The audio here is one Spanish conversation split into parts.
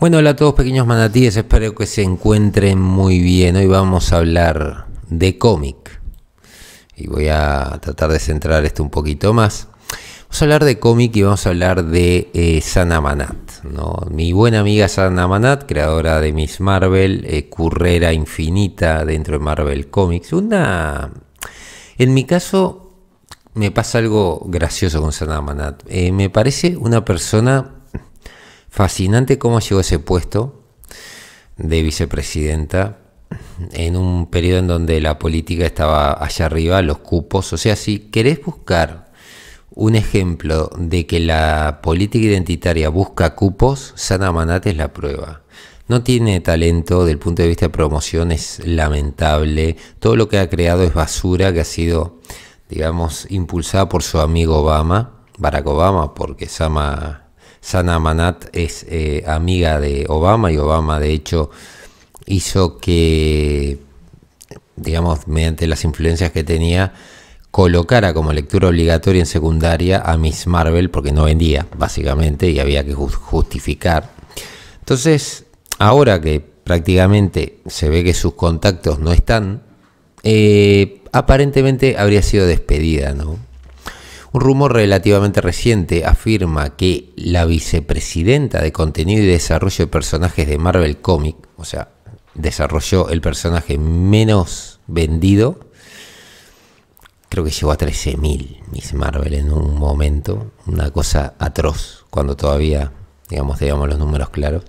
Bueno, hola a todos pequeños manatíes, espero que se encuentren muy bien. Hoy vamos a hablar de cómic y voy a tratar de centrar esto un poquito más. Vamos a hablar de cómic y vamos a hablar de eh, Sana Manat. ¿no? Mi buena amiga Sana Manat, creadora de Miss Marvel, eh, currera infinita dentro de Marvel Comics. Una. En mi caso, me pasa algo gracioso con Sana Manat. Eh, me parece una persona Fascinante cómo llegó ese puesto de vicepresidenta en un periodo en donde la política estaba allá arriba, los cupos. O sea, si querés buscar un ejemplo de que la política identitaria busca cupos, Sana Manate es la prueba. No tiene talento, del punto de vista de promoción es lamentable. Todo lo que ha creado es basura que ha sido, digamos, impulsada por su amigo Obama, Barack Obama, porque Sama Sana Manat es eh, amiga de Obama y Obama de hecho hizo que, digamos, mediante las influencias que tenía, colocara como lectura obligatoria en secundaria a Miss Marvel porque no vendía, básicamente, y había que justificar. Entonces, ahora que prácticamente se ve que sus contactos no están, eh, aparentemente habría sido despedida, ¿no? Un rumor relativamente reciente afirma que la vicepresidenta de contenido y desarrollo de personajes de Marvel Comic, o sea, desarrolló el personaje menos vendido, creo que llegó a 13.000 Miss Marvel en un momento, una cosa atroz, cuando todavía, digamos, teníamos los números claros,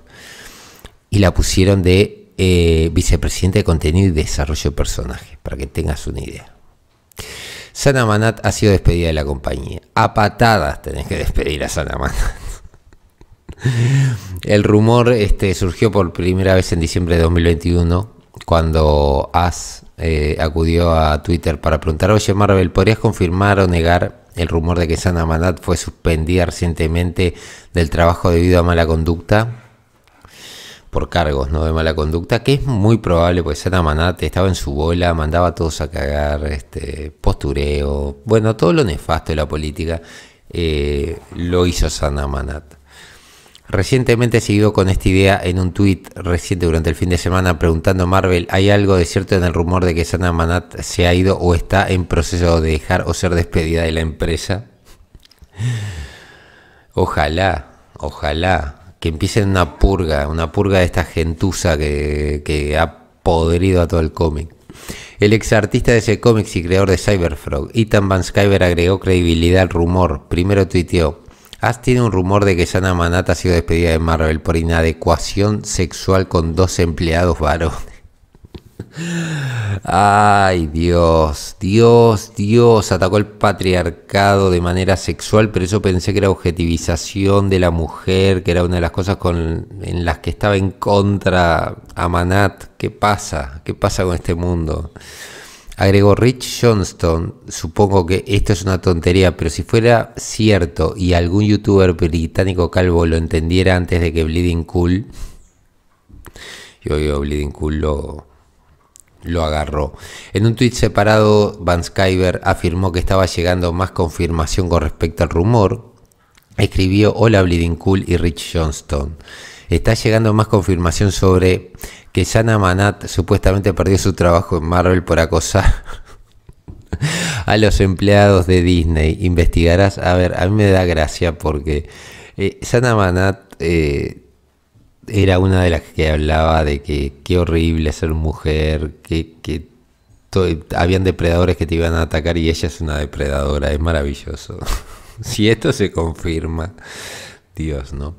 y la pusieron de eh, vicepresidenta de contenido y desarrollo de personajes, para que tengas una idea. Sana Manat ha sido despedida de la compañía. A patadas tenés que despedir a Sana Manat. El rumor este, surgió por primera vez en diciembre de 2021 cuando As eh, acudió a Twitter para preguntar, oye Marvel, ¿podrías confirmar o negar el rumor de que Sana Manat fue suspendida recientemente del trabajo debido a mala conducta? por cargos ¿no? de mala conducta, que es muy probable, pues Sana Manat estaba en su bola, mandaba a todos a cagar, este, postureo, bueno, todo lo nefasto de la política eh, lo hizo Sana Manat. Recientemente he seguido con esta idea en un tuit reciente durante el fin de semana preguntando a Marvel, ¿hay algo de cierto en el rumor de que Sana Manat se ha ido o está en proceso de dejar o ser despedida de la empresa? Ojalá, ojalá, que empiecen una purga, una purga de esta gentuza que, ha podrido a todo el cómic. El ex artista de ese cómic y creador de Cyberfrog, Ethan Van Skyver, agregó credibilidad al rumor. Primero tuiteó: Has tiene un rumor de que Sana Manat ha sido despedida de Marvel por inadecuación sexual con dos empleados varones. Ay, Dios, Dios, Dios, atacó el patriarcado de manera sexual, pero eso pensé que era objetivización de la mujer, que era una de las cosas en las que estaba en contra Amanat. ¿Qué pasa? ¿Qué pasa con este mundo? Agregó Rich Johnston, supongo que esto es una tontería, pero si fuera cierto y algún youtuber británico calvo lo entendiera antes de que Bleeding Cool, yo digo Bleeding Cool lo lo agarró. En un tuit separado, Van Skyver afirmó que estaba llegando más confirmación con respecto al rumor. Escribió Hola Bleeding Cool y Rich Johnston. Está llegando más confirmación sobre que Sana Manat supuestamente perdió su trabajo en Marvel por acosar a los empleados de Disney. Investigarás. A ver, a mí me da gracia porque eh, Sana Manat eh, era una de las que hablaba de que qué horrible ser mujer, que, habían depredadores que te iban a atacar y ella es una depredadora, es maravilloso. si esto se confirma, Dios, ¿no?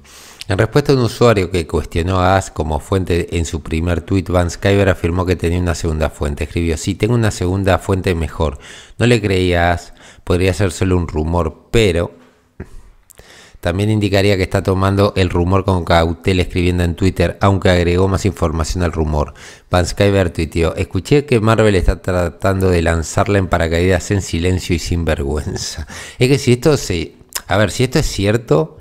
En respuesta a un usuario que cuestionó a As como fuente en su primer tweet, Van Skyver afirmó que tenía una segunda fuente. Escribió, sí, tengo una segunda fuente mejor. No le creía a As, podría ser solo un rumor, pero también indicaría que está tomando el rumor con cautela escribiendo en Twitter, aunque agregó más información al rumor. Van Skyver tuiteó, escuché que Marvel está tratando de lanzarla en paracaídas en silencio y sin vergüenza. Es que si esto se... A ver, si esto es cierto,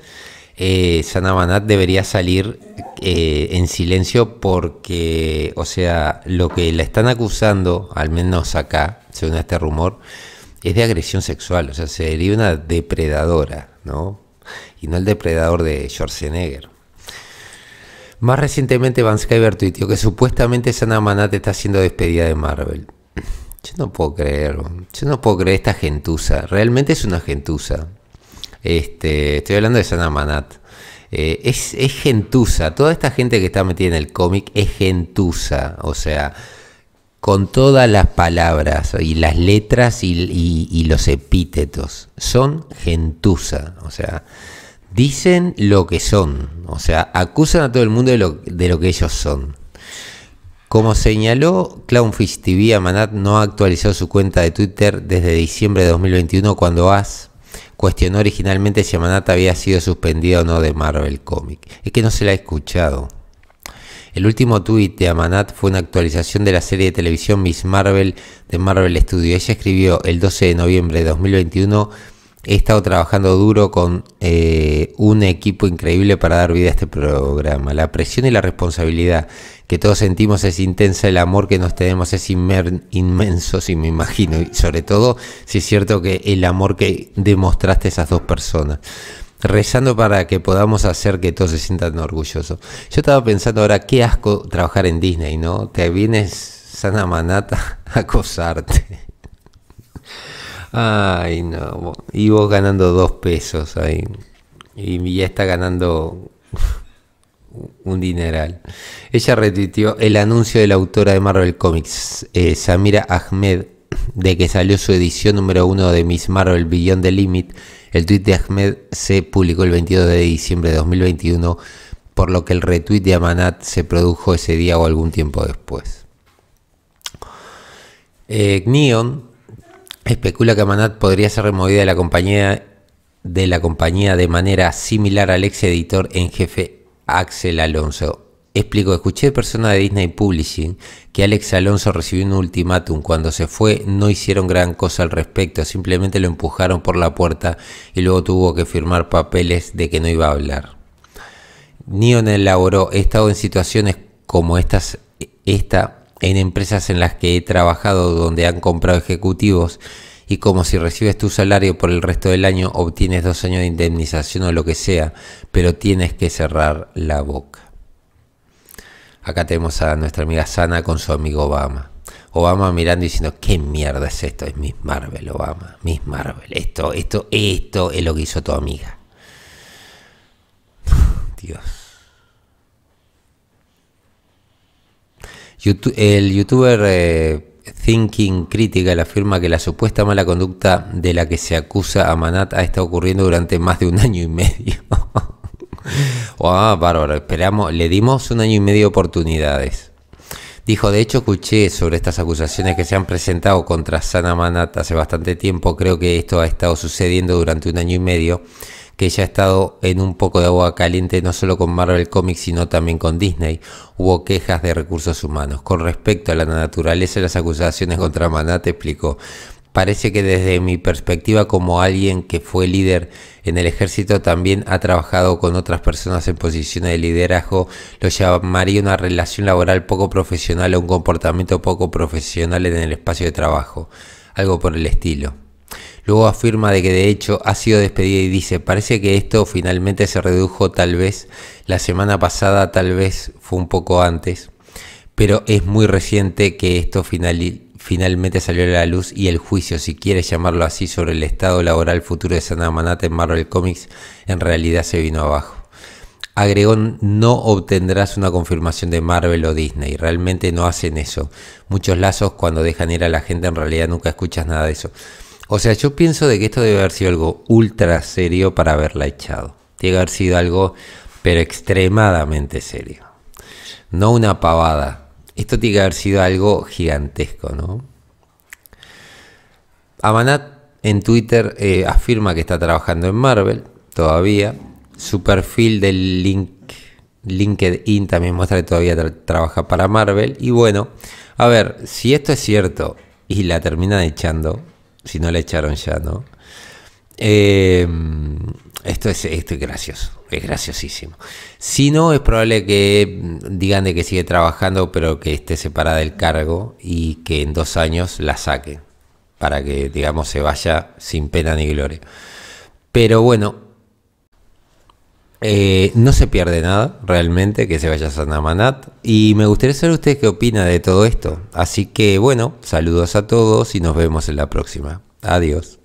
eh, Sanabanat debería salir eh, en silencio porque, o sea, lo que la están acusando, al menos acá, según este rumor, es de agresión sexual, o sea, sería una depredadora, ¿no? y no el depredador de Schwarzenegger. Más recientemente, Van Skyver tuiteó que supuestamente Sana Manat está siendo despedida de Marvel. Yo no puedo creer, yo no puedo creer esta gentuza. Realmente es una gentuza. Este, estoy hablando de Sana Manat. Eh, es, es gentuza. Toda esta gente que está metida en el cómic es gentuza. O sea, con todas las palabras y las letras y, los epítetos. Son gentuza, o sea, dicen lo que son, o sea, acusan a todo el mundo de lo, que ellos son. Como señaló Clownfish TV, Amanat no ha actualizado su cuenta de Twitter desde diciembre de 2021 cuando AS cuestionó originalmente si Amanat había sido suspendido o no de Marvel Comics, Es que no se la ha escuchado. El último tuit de Amanat fue una actualización de la serie de televisión Miss Marvel de Marvel Studios. Ella escribió el 12 de noviembre de 2021. He estado trabajando duro con eh, un equipo increíble para dar vida a este programa. La presión y la responsabilidad que todos sentimos es intensa, el amor que nos tenemos es inmenso, si me imagino, y sobre todo si es cierto que el amor que demostraste a esas dos personas rezando para que podamos hacer que todos se sientan orgullosos. Yo estaba pensando ahora, qué asco trabajar en Disney, ¿no? Te vienes sana manata a acosarte. Ay, no. Y vos ganando dos pesos ahí. Y ya está ganando un dineral. Ella retuiteó el anuncio de la autora de Marvel Comics, eh, Samira Ahmed, de que salió su edición número uno de Miss Marvel Beyond the Limit el tuit de Ahmed se publicó el 22 de diciembre de 2021, por lo que el retweet de Amanat se produjo ese día o algún tiempo después. Eh, especula que Amanat podría ser removida de la compañía de la compañía de manera similar al ex editor en jefe Axel Alonso. Explico. escuché de personas de Disney Publishing que Alex Alonso recibió un ultimátum. Cuando se fue no hicieron gran cosa al respecto, simplemente lo empujaron por la puerta y luego tuvo que firmar papeles de que no iba a hablar. Neon elaboró, he estado en situaciones como estas, esta en empresas en las que he trabajado donde han comprado ejecutivos y como si recibes tu salario por el resto del año obtienes dos años de indemnización o lo que sea, pero tienes que cerrar la boca. Acá tenemos a nuestra amiga Sana con su amigo Obama. Obama mirando y diciendo, ¿qué mierda es esto? Es Miss Marvel, Obama. Miss Marvel. Esto, esto, esto es lo que hizo tu amiga. Dios. YouTube, el youtuber eh, Thinking Critical afirma que la supuesta mala conducta de la que se acusa a Manat ha estado ocurriendo durante más de un año y medio. ah, bárbaro, esperamos, le dimos un año y medio de oportunidades. Dijo, de hecho escuché sobre estas acusaciones que se han presentado contra Sana Manat hace bastante tiempo, creo que esto ha estado sucediendo durante un año y medio, que ella ha estado en un poco de agua caliente no solo con Marvel Comics sino también con Disney. Hubo quejas de recursos humanos. Con respecto a la naturaleza de las acusaciones contra Manat, explicó, parece que desde mi perspectiva como alguien que fue líder en el ejército también ha trabajado con otras personas en posiciones de liderazgo, lo llamaría una relación laboral poco profesional o un comportamiento poco profesional en el espacio de trabajo, algo por el estilo. Luego afirma de que de hecho ha sido despedida y dice, parece que esto finalmente se redujo tal vez la semana pasada, tal vez fue un poco antes, pero es muy reciente que esto finalice finalmente salió a la luz y el juicio, si quieres llamarlo así, sobre el estado laboral futuro de Sana Manata en Marvel Comics, en realidad se vino abajo. Agregó, no obtendrás una confirmación de Marvel o Disney, realmente no hacen eso. Muchos lazos cuando dejan ir a la gente en realidad nunca escuchas nada de eso. O sea, yo pienso de que esto debe haber sido algo ultra serio para haberla echado. Tiene que haber sido algo, pero extremadamente serio. No una pavada, esto tiene que haber sido algo gigantesco, ¿no? Amanat en Twitter eh, afirma que está trabajando en Marvel todavía. Su perfil del link, LinkedIn también muestra que todavía trabaja para Marvel. Y bueno, a ver, si esto es cierto y la terminan echando, si no la echaron ya, ¿no? Eh, esto, es, esto es gracioso es graciosísimo. Si no, es probable que mm, digan de que sigue trabajando, pero que esté separada del cargo y que en dos años la saque para que, digamos, se vaya sin pena ni gloria. Pero bueno, eh, no se pierde nada realmente que se vaya a Sanamanat. Y me gustaría saber usted qué opina de todo esto. Así que bueno, saludos a todos y nos vemos en la próxima. Adiós.